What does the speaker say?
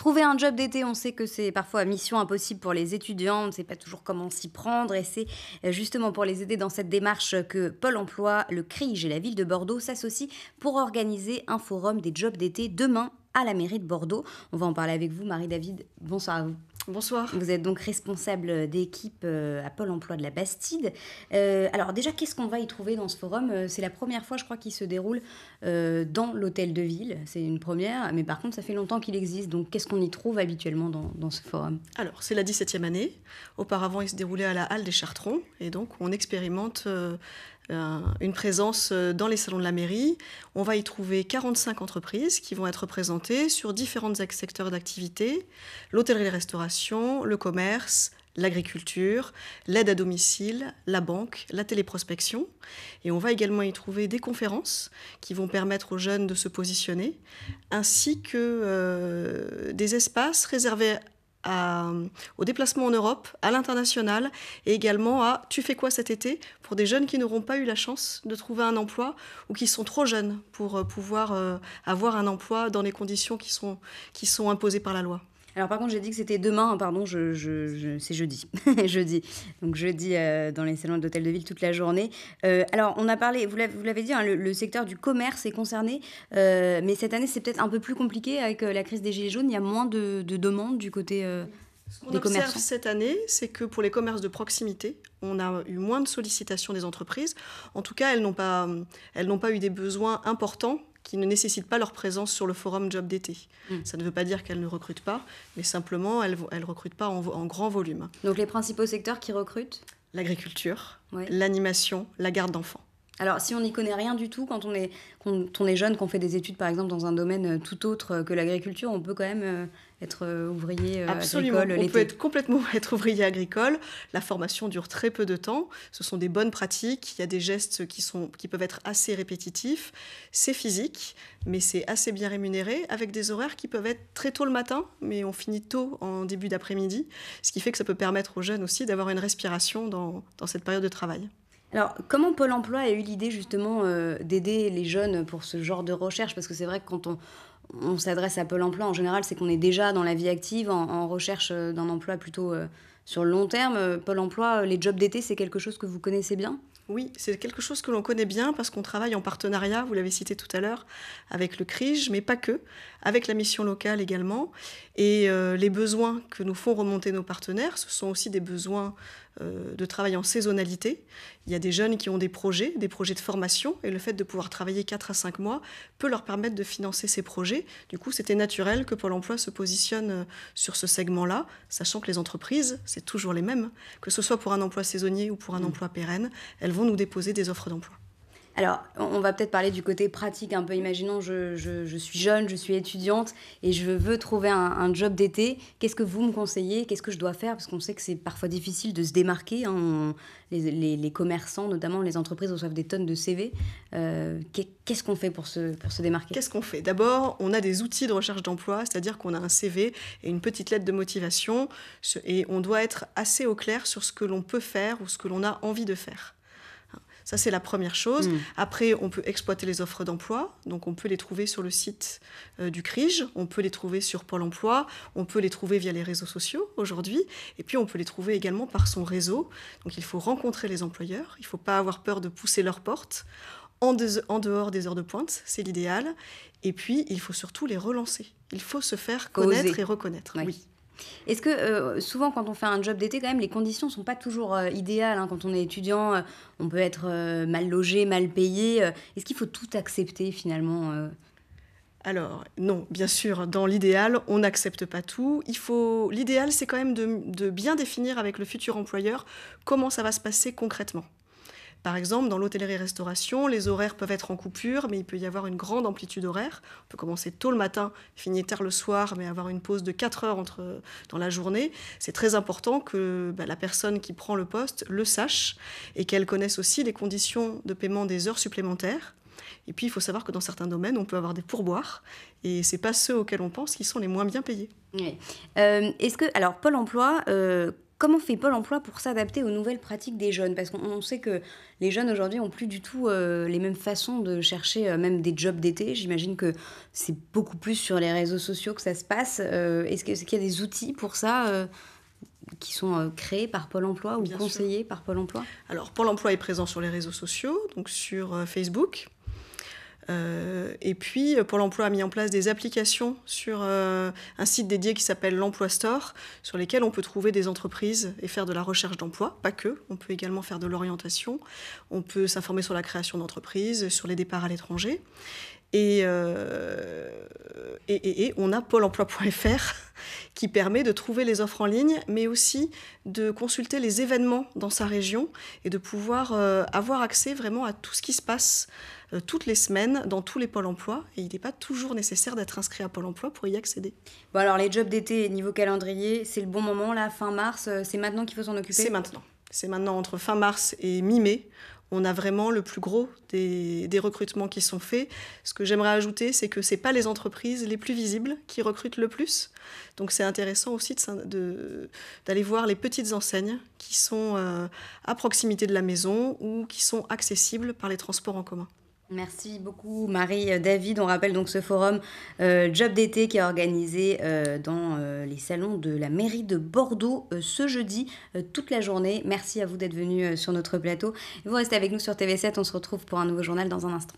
Trouver un job d'été, on sait que c'est parfois mission impossible pour les étudiants, on ne sait pas toujours comment s'y prendre et c'est euh, justement pour les aider dans cette démarche que Pôle Emploi, le CRIGE et la ville de Bordeaux s'associent pour organiser un forum des jobs d'été demain à la mairie de Bordeaux. On va en parler avec vous, Marie-David. Bonsoir à vous. Bonsoir. Vous êtes donc responsable d'équipe euh, à Pôle emploi de la Bastide. Euh, alors déjà, qu'est-ce qu'on va y trouver dans ce forum euh, C'est la première fois, je crois, qu'il se déroule dans l'hôtel de ville. C'est une première, mais par contre, ça fait longtemps qu'il existe. Donc qu'est-ce qu'on y trouve habituellement dans, ce forum Alors, c'est la 17e année. Auparavant, il se déroulait à la Halle des Chartrons. Et donc, on expérimente une présence euh, dans les salons de la mairie. On va y trouver 45 entreprises qui vont être présentées sur différents secteurs d'activité, l'hôtellerie-restauration, et le commerce, l'agriculture, l'aide à domicile, la banque, la téléprospection. Et on va également y trouver des conférences qui vont permettre aux jeunes de se positionner, ainsi que euh, des espaces réservés à, aux déplacements en Europe, à l'international, et également à Tu fais quoi cet été pour des jeunes qui n'auront pas eu la chance de trouver un emploi ou qui sont trop jeunes pour euh, pouvoir euh, avoir un emploi dans les conditions qui sont, qui sont imposées par la loi. Alors par contre, j'ai dit que c'était demain, hein, pardon, je, je, c'est jeudi. jeudi. Donc jeudi euh, dans les salons l'hôtel de ville toute la journée. Euh, alors on a parlé, vous l'avez dit, hein, le, secteur du commerce est concerné, euh, mais cette année c'est peut-être un peu plus compliqué avec la crise des Gilets jaunes, il y a moins de, de demandes du côté... Ce qu'on observe cette année, c'est que pour les commerces de proximité, on a eu moins de sollicitations des entreprises. En tout cas, elles n'ont pas, elles n'ont pas eu des besoins importants qui ne nécessitent pas leur présence sur le forum job d'été. Hmm. Ça ne veut pas dire qu'elles ne recrutent pas, mais simplement elles ne recrutent pas en, grand volume. Donc les principaux secteurs qui recrutent L'agriculture, l'animation, la garde d'enfants. Alors, si on n'y connaît rien du tout, quand on est, quand on jeune, qu'on fait des études, par exemple, dans un domaine euh, tout autre euh, que l'agriculture, on peut quand même euh, être ouvrier Absolument. On peut être complètement être ouvrier agricole. La formation dure très peu de temps. Ce sont des bonnes pratiques. Il y a des gestes qui, peuvent être assez répétitifs. C'est physique, mais c'est assez bien rémunéré, avec des horaires qui peuvent être très tôt le matin, mais on finit tôt en début d'après-midi. Ce qui fait que ça peut permettre aux jeunes aussi d'avoir une respiration dans cette période de travail. Alors, comment Pôle emploi a eu l'idée justement euh, d'aider les jeunes pour ce genre de recherche Parce que c'est vrai que quand on, s'adresse à Pôle emploi, en général, c'est qu'on est déjà dans la vie active, en, recherche euh, d'un emploi plutôt euh, sur le long terme, euh, Pôle emploi, euh, les jobs d'été, c'est quelque chose que vous connaissez bien oui, c'est quelque chose que l'on connaît bien parce qu'on travaille en partenariat, vous l'avez cité tout à l'heure, avec le CRIJ, mais pas que, avec la mission locale également. Et euh, les besoins que nous font remonter nos partenaires, ce sont aussi des besoins de travail en saisonnalité. Il y a des jeunes qui ont des projets, des projets de formation, et le fait de pouvoir travailler 4 à 5 mois peut leur permettre de financer ces projets. Du coup, c'était naturel que Pôle Emploi se positionne sur ce segment-là, sachant que les entreprises c'est toujours les mêmes, que ce soit pour un emploi saisonnier ou pour un mm. emploi pérenne, elles vont nous déposer des offres d'emploi. Alors, on va peut-être parler du côté pratique un peu. Imaginons, je, suis jeune, je suis étudiante et je veux trouver un, job d'été. Qu'est-ce que vous me conseillez Qu'est-ce que je dois faire Parce qu'on sait que c'est parfois difficile de se démarquer. Hein. les, commerçants, notamment les entreprises, reçoivent des tonnes de CV. Euh, qu'est-ce qu'on fait pour se, pour se démarquer Qu'est-ce qu'on fait D'abord, on a des outils de recherche d'emploi, c'est-à-dire qu'on a un CV et une petite lettre de motivation. Et on doit être assez au clair sur ce que l'on peut faire ou ce que l'on a envie de faire. Ça, c'est la première chose. Mm. Après, on peut exploiter les offres d'emploi. Donc, on peut les trouver sur le site euh, du CRIJ, on peut les trouver sur Pôle emploi, on peut les trouver via les réseaux sociaux aujourd'hui. Et puis, on peut les trouver également par son réseau. Donc, il faut rencontrer les employeurs. Il ne faut pas avoir peur de pousser leurs portes en, dehors des heures de pointe, c'est l'idéal. Et puis, il faut surtout les relancer. Il faut se faire connaître et reconnaître. oui. Est-ce que euh, souvent quand on fait un job d'été, quand même, les conditions ne sont pas toujours euh, idéales. Hein. Quand on est étudiant, euh, on peut être mal logé, mal payé. Est-ce qu'il faut tout accepter finalement alors, non, bien sûr, dans l'idéal, on n'accepte pas tout. Il faut, l'idéal, c'est quand même de, bien définir avec le futur employeur comment ça va se passer concrètement. Par exemple, dans l'hôtellerie-restauration, les horaires peuvent être en coupure, mais il peut y avoir une grande amplitude horaire. On peut commencer tôt le matin, finir tard le soir, mais avoir une pause de 4 heures entre, dans la journée. C'est très important que bah, la personne qui prend le poste le sache et qu'elle connaisse aussi les conditions de paiement des heures supplémentaires. Et puis, il faut savoir que dans certains domaines, on peut avoir des pourboires, et ce n'est pas ceux auxquels on pense qui sont les moins bien payés. Oui. Euh, est-ce que, alors, Pôle Emploi euh, Comment fait Pôle Emploi pour s'adapter aux nouvelles pratiques des jeunes Parce qu'on sait que les jeunes aujourd'hui ont plus du tout euh, les mêmes façons de chercher euh, même des jobs d'été. J'imagine que c'est beaucoup plus sur les réseaux sociaux que ça se passe. Euh, est-ce qu'il y a des outils pour ça qui sont créés par Pôle Emploi ou conseillés par Pôle Emploi Alors Pôle Emploi est présent sur les réseaux sociaux, donc sur Facebook. Euh, et puis, euh, Pôle emploi a mis en place des applications sur euh, un site dédié qui s'appelle l'Emploi Store, sur lesquels on peut trouver des entreprises et faire de la recherche d'emploi, pas que. On peut également faire de l'orientation. On peut s'informer sur la création d'entreprises, sur les départs à l'étranger. Euh, et, et, on a pôle emploi.fr qui permet de trouver les offres en ligne, mais aussi de consulter les événements dans sa région et de pouvoir euh, avoir accès vraiment à tout ce qui se passe euh, toutes les semaines dans tous les pôles emploi. Et il n'est pas toujours nécessaire d'être inscrit à Pôle emploi pour y accéder. Bon, alors les jobs d'été niveau calendrier, c'est le bon moment là, fin mars, c'est maintenant qu'il faut s'en occuper C'est maintenant. C'est maintenant entre fin mars et mi-mai on a vraiment le plus gros des, recrutements qui sont faits. Ce que j'aimerais ajouter, c'est que ce sont pas les entreprises les plus visibles qui recrutent le plus. Donc c'est intéressant aussi d'aller de, voir les petites enseignes qui sont euh, à proximité de la maison ou qui sont accessibles par les transports en commun. Merci beaucoup Marie. Euh, David, on rappelle donc ce forum euh, Job d'été qui est organisé euh, dans les salons de la mairie de Bordeaux ce jeudi toute la journée. Merci à vous d'être venu sur notre plateau. Vous restez avec nous sur TV7, on se retrouve pour un nouveau journal dans un instant.